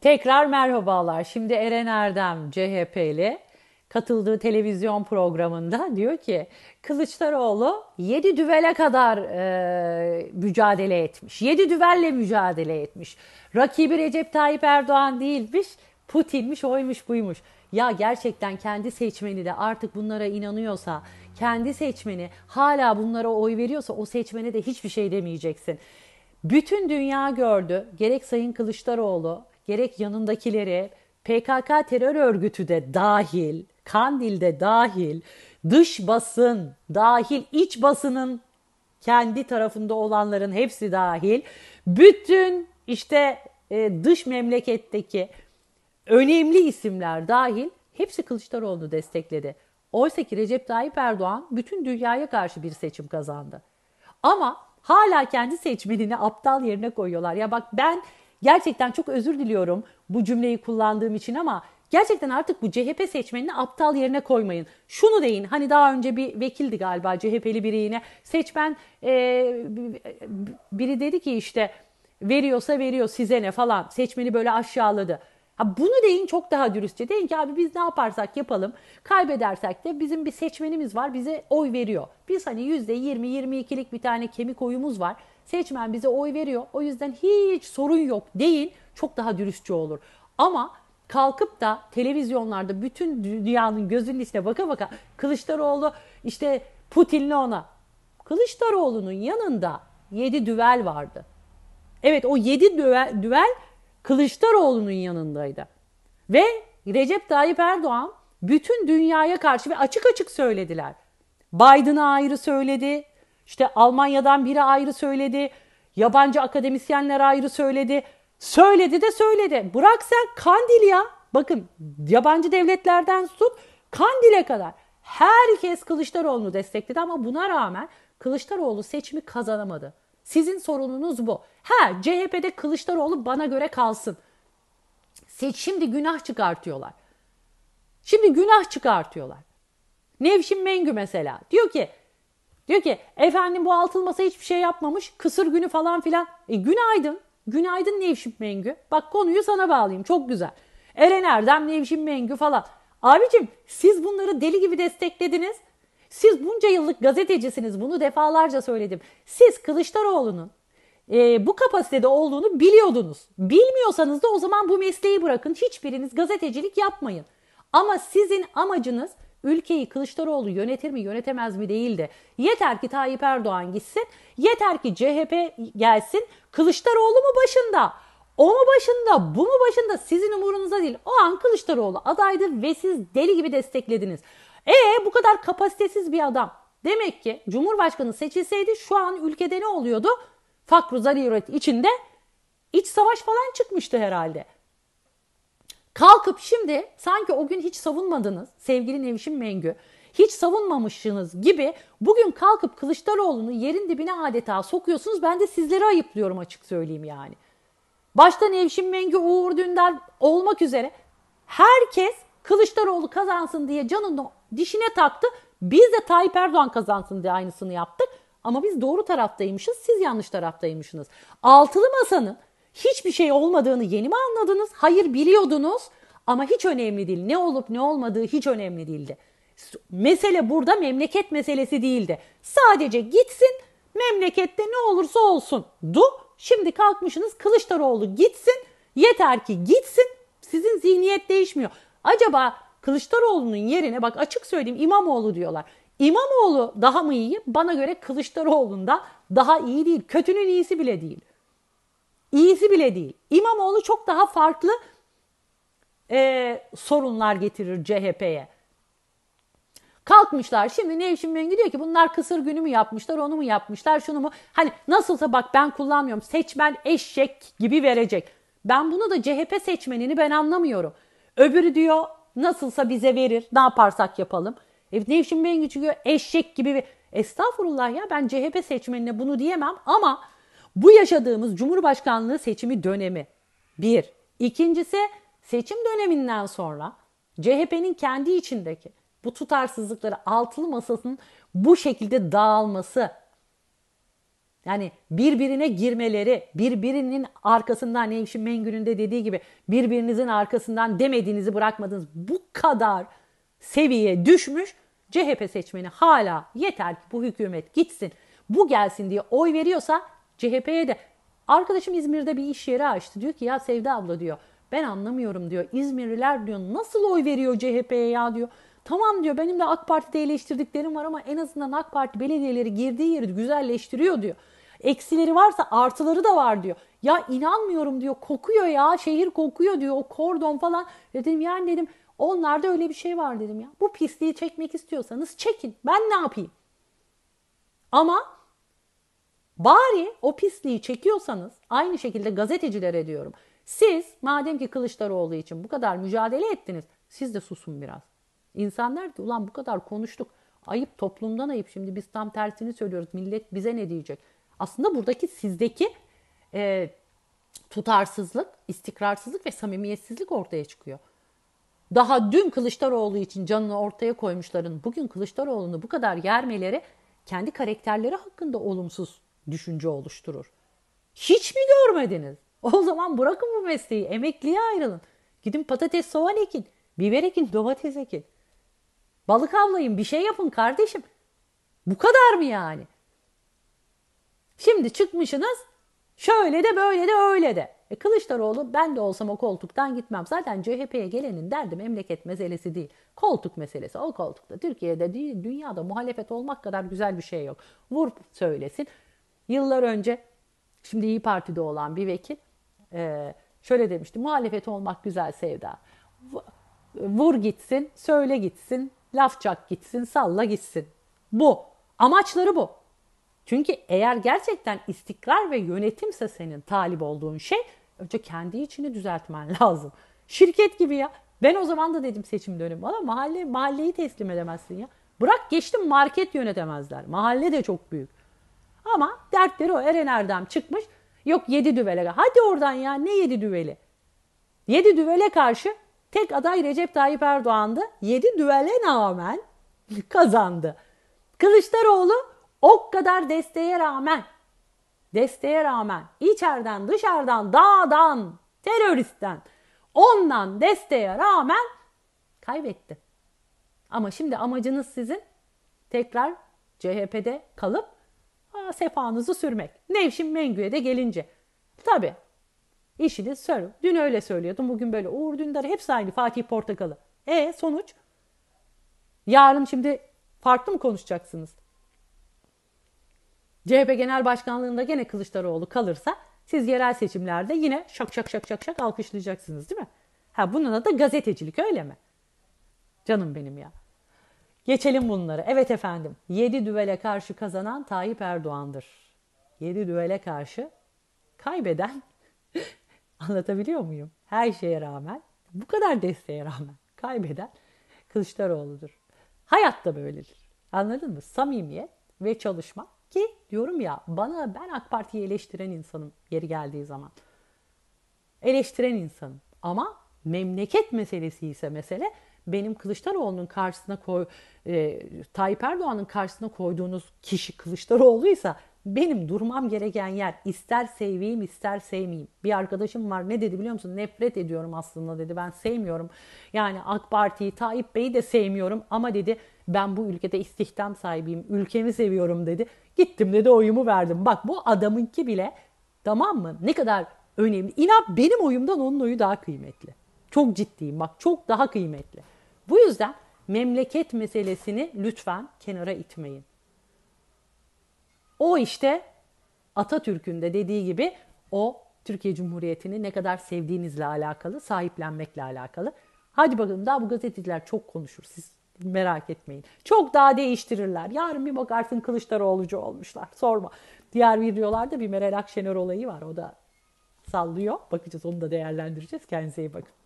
Tekrar merhabalar. Şimdi Eren Erdem CHP'li katıldığı televizyon programında diyor ki Kılıçdaroğlu 7 düvele kadar e, mücadele etmiş. 7 düvelle mücadele etmiş. Rakibi Recep Tayyip Erdoğan değilmiş, Putin'miş, oymuş, buymuş. Ya gerçekten kendi seçmeni de artık bunlara inanıyorsa, kendi seçmeni hala bunlara oy veriyorsa o seçmene de hiçbir şey demeyeceksin. Bütün dünya gördü. Gerek Sayın Kılıçdaroğlu gerek yanındakilere PKK terör örgütü de dahil, kandil de dahil, dış basın dahil, iç basının kendi tarafında olanların hepsi dahil. Bütün işte e, dış memleketteki önemli isimler dahil hepsi Kılıçdaroğlu'nu destekledi. Oysa ki Recep Tayyip Erdoğan bütün dünyaya karşı bir seçim kazandı. Ama hala kendi seçmenini aptal yerine koyuyorlar. Ya bak ben Gerçekten çok özür diliyorum bu cümleyi kullandığım için ama gerçekten artık bu CHP seçmenini aptal yerine koymayın. Şunu deyin hani daha önce bir vekildi galiba CHP'li biri yine seçmen e, biri dedi ki işte veriyorsa veriyor size ne falan seçmeni böyle aşağıladı. Ha bunu deyin çok daha dürüstçe. Deyin ki abi biz ne yaparsak yapalım kaybedersek de bizim bir seçmenimiz var bize oy veriyor. Biz hani %20-22'lik bir tane kemik oyumuz var. Seçmen bize oy veriyor. O yüzden hiç sorun yok deyin. Çok daha dürüstçe olur. Ama kalkıp da televizyonlarda bütün dünyanın gözünün içine baka baka Kılıçdaroğlu işte Putin'le ona. Kılıçdaroğlu'nun yanında 7 düvel vardı. Evet o 7 düvel, düvel Kılıçdaroğlu'nun yanındaydı. Ve Recep Tayyip Erdoğan bütün dünyaya karşı ve açık açık söylediler. Biden'a ayrı söyledi, işte Almanya'dan biri ayrı söyledi. Yabancı akademisyenler ayrı söyledi. Söyledi de söyledi. Bırak sen Kandil ya. Bakın yabancı devletlerden tut Kandil'e kadar. Herkes Kılıçdaroğlu'nu destekledi ama buna rağmen Kılıçdaroğlu seçimi kazanamadı. Sizin sorununuz bu. Ha CHP'de Kılıçdaroğlu bana göre kalsın. Seç, şimdi günah çıkartıyorlar. Şimdi günah çıkartıyorlar. Nevşin Mengü mesela diyor ki Diyor ki efendim bu altın masa hiçbir şey yapmamış. Kısır günü falan filan. E günaydın. Günaydın Nevşin Mengü. Bak konuyu sana bağlayayım. Çok güzel. Eren Erdem, Nevşin Mengü falan. Abicim siz bunları deli gibi desteklediniz. Siz bunca yıllık gazetecisiniz. Bunu defalarca söyledim. Siz Kılıçdaroğlu'nun e, bu kapasitede olduğunu biliyordunuz. Bilmiyorsanız da o zaman bu mesleği bırakın. Hiçbiriniz gazetecilik yapmayın. Ama sizin amacınız ülkeyi Kılıçdaroğlu yönetir mi yönetemez mi değil de yeter ki Tayyip Erdoğan gitsin, yeter ki CHP gelsin, Kılıçdaroğlu mu başında? O mu başında, bu mu başında sizin umurunuza değil. O an Kılıçdaroğlu adaydı ve siz deli gibi desteklediniz. E bu kadar kapasitesiz bir adam. Demek ki Cumhurbaşkanı seçilseydi şu an ülkede ne oluyordu? Fakru zaruret içinde iç savaş falan çıkmıştı herhalde. Kalkıp şimdi sanki o gün hiç savunmadınız sevgili Nevşin Mengü. Hiç savunmamışsınız gibi bugün kalkıp Kılıçdaroğlu'nu yerin dibine adeta sokuyorsunuz. Ben de sizleri ayıplıyorum açık söyleyeyim yani. Başta Nevşin Mengü, Uğur Dündar olmak üzere herkes Kılıçdaroğlu kazansın diye canını dişine taktı. Biz de Tayyip Erdoğan kazansın diye aynısını yaptık. Ama biz doğru taraftaymışız, siz yanlış taraftaymışsınız. Altılı Masa'nın hiçbir şey olmadığını yeni mi anladınız? Hayır biliyordunuz ama hiç önemli değil. Ne olup ne olmadığı hiç önemli değildi. Mesele burada memleket meselesi değildi. Sadece gitsin memlekette ne olursa olsun du. Şimdi kalkmışsınız Kılıçdaroğlu gitsin yeter ki gitsin sizin zihniyet değişmiyor. Acaba Kılıçdaroğlu'nun yerine bak açık söyleyeyim İmamoğlu diyorlar. İmamoğlu daha mı iyi? Bana göre Kılıçdaroğlu'nda daha iyi değil. Kötünün iyisi bile değil. İyisi bile değil. İmamoğlu çok daha farklı e, sorunlar getirir CHP'ye. Kalkmışlar şimdi Nevşin Mengü diyor ki bunlar kısır günü mü yapmışlar onu mu yapmışlar şunu mu? Hani nasılsa bak ben kullanmıyorum seçmen eşek gibi verecek. Ben bunu da CHP seçmenini ben anlamıyorum. Öbürü diyor nasılsa bize verir ne yaparsak yapalım. E, Nevşin Mengü diyor eşek gibi. Estağfurullah ya ben CHP seçmenine bunu diyemem ama bu yaşadığımız Cumhurbaşkanlığı seçimi dönemi. Bir. İkincisi seçim döneminden sonra CHP'nin kendi içindeki bu tutarsızlıkları altılı masasının bu şekilde dağılması yani birbirine girmeleri, birbirinin arkasından Nevşin Mengü'nün de dediği gibi birbirinizin arkasından demediğinizi bırakmadınız. Bu kadar seviye düşmüş CHP seçmeni hala yeter ki bu hükümet gitsin, bu gelsin diye oy veriyorsa CHP'ye de arkadaşım İzmir'de bir iş yeri açtı. Diyor ki ya Sevda abla diyor ben anlamıyorum diyor. İzmirliler diyor nasıl oy veriyor CHP'ye ya diyor. Tamam diyor benim de AK Parti'de eleştirdiklerim var ama en azından AK Parti belediyeleri girdiği yeri güzelleştiriyor diyor. Eksileri varsa artıları da var diyor. Ya inanmıyorum diyor kokuyor ya şehir kokuyor diyor o kordon falan. Dedim yani dedim onlarda öyle bir şey var dedim ya. Bu pisliği çekmek istiyorsanız çekin ben ne yapayım. Ama Bari o pisliği çekiyorsanız aynı şekilde gazetecilere diyorum. Siz madem ki Kılıçdaroğlu için bu kadar mücadele ettiniz siz de susun biraz. İnsanlar der ki ulan bu kadar konuştuk. Ayıp toplumdan ayıp şimdi biz tam tersini söylüyoruz. Millet bize ne diyecek? Aslında buradaki sizdeki e, tutarsızlık, istikrarsızlık ve samimiyetsizlik ortaya çıkıyor. Daha dün Kılıçdaroğlu için canını ortaya koymuşların bugün Kılıçdaroğlu'nu bu kadar yermeleri kendi karakterleri hakkında olumsuz düşünce oluşturur. Hiç mi görmediniz? O zaman bırakın bu mesleği, emekliye ayrılın. Gidin patates, soğan ekin, biber ekin, domates ekin. Balık avlayın, bir şey yapın kardeşim. Bu kadar mı yani? Şimdi çıkmışsınız şöyle de böyle de öyle de. E Kılıçdaroğlu ben de olsam o koltuktan gitmem. Zaten CHP'ye gelenin derdi memleket meselesi değil. Koltuk meselesi. O koltukta Türkiye'de değil dünyada muhalefet olmak kadar güzel bir şey yok. Vur söylesin. Yıllar önce şimdi İyi Parti'de olan bir vekil e, şöyle demişti. Muhalefet olmak güzel Sevda. Vur gitsin, söyle gitsin, laf çak gitsin, salla gitsin. Bu. Amaçları bu. Çünkü eğer gerçekten istikrar ve yönetimse senin talip olduğun şey önce kendi içini düzeltmen lazım. Şirket gibi ya. Ben o zaman da dedim seçim dönemi bana mahalle mahalleyi teslim edemezsin ya. Bırak geçtim market yönetemezler. Mahalle de çok büyük. Ama dertleri o Eren Erdem çıkmış. Yok yedi düvele. Hadi oradan ya ne yedi düveli? Yedi düvele karşı tek aday Recep Tayyip Erdoğan'dı. Yedi düvele rağmen kazandı. Kılıçdaroğlu o kadar desteğe rağmen desteğe rağmen içeriden dışarıdan dağdan teröristten ondan desteğe rağmen kaybetti. Ama şimdi amacınız sizin tekrar CHP'de kalıp Aa, sefanızı sürmek. Nevşin Mengü'ye de gelince. tabi İşiniz sör. Dün öyle söylüyordum. Bugün böyle. Uğur Dündar hepsi aynı. Fatih Portakalı. E sonuç? Yarın şimdi farklı mı konuşacaksınız? CHP Genel Başkanlığında gene Kılıçdaroğlu kalırsa siz yerel seçimlerde yine şak şak şak şak şak alkışlayacaksınız değil mi? Ha bunun adı gazetecilik öyle mi? Canım benim ya. Geçelim bunları. Evet efendim. 7 düvele karşı kazanan Tayyip Erdoğan'dır. 7 düvele karşı kaybeden anlatabiliyor muyum? Her şeye rağmen, bu kadar desteğe rağmen kaybeden Kılıçdaroğlu'dur. Hayatta böyledir. Anladın mı? Samimiyet ve çalışma ki diyorum ya bana ben AK Parti'yi eleştiren insanım yeri geldiği zaman. Eleştiren insanım ama memleket meselesi ise mesele benim Kılıçdaroğlu'nun karşısına koy, e, Tayyip Erdoğan'ın karşısına koyduğunuz kişi Kılıçdaroğlu'ysa benim durmam gereken yer ister seveyim ister sevmeyeyim. Bir arkadaşım var ne dedi biliyor musun? Nefret ediyorum aslında dedi ben sevmiyorum. Yani AK Parti'yi Tayyip Bey'i de sevmiyorum ama dedi ben bu ülkede istihdam sahibiyim ülkemi seviyorum dedi. Gittim dedi oyumu verdim. Bak bu adamınki bile tamam mı ne kadar önemli. İnan benim oyumdan onun oyu daha kıymetli. Çok ciddiyim bak çok daha kıymetli. Bu yüzden memleket meselesini lütfen kenara itmeyin. O işte Atatürk'ün de dediği gibi o Türkiye Cumhuriyeti'ni ne kadar sevdiğinizle alakalı, sahiplenmekle alakalı. Hadi bakalım daha bu gazeteciler çok konuşur siz merak etmeyin. Çok daha değiştirirler. Yarın bir bakarsın Kılıçdaroğlu'cu olmuşlar. Sorma. Diğer videolarda bir Meral Akşener olayı var. O da sallıyor. Bakacağız onu da değerlendireceğiz. Kendinize iyi bakın.